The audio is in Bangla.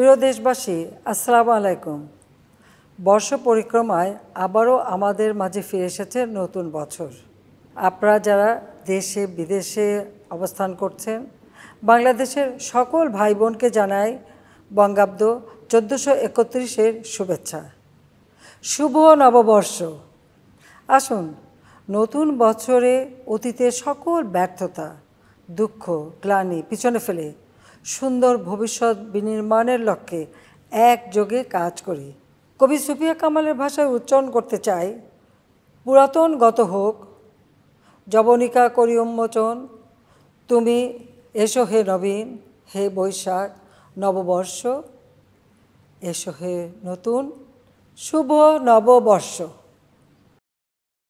প্রিয় দেশবাসী আসসালাম আলাইকুম বর্ষ পরিক্রমায় আবারও আমাদের মাঝে ফিরে এসেছে নতুন বছর আপনারা যারা দেশে বিদেশে অবস্থান করছেন বাংলাদেশের সকল ভাই বোনকে জানায় বঙ্গাব্দ চোদ্দোশো একত্রিশের শুভেচ্ছা শুভ নববর্ষ আসুন নতুন বছরে অতীতের সকল ব্যর্থতা দুঃখ গ্লানি পিছনে ফেলে সুন্দর ভবিষ্যৎ বিনির্মাণের লক্ষ্যে একযোগে কাজ করি কবি সুফিয়া কামালের ভাষায় উচ্চারণ করতে চাই পুরাতন গত হোক যবনিকা করি উন্মোচন তুমি এসো হে নবীন হে বৈশাখ নববর্ষ এসো হে নতুন শুভ নববর্ষ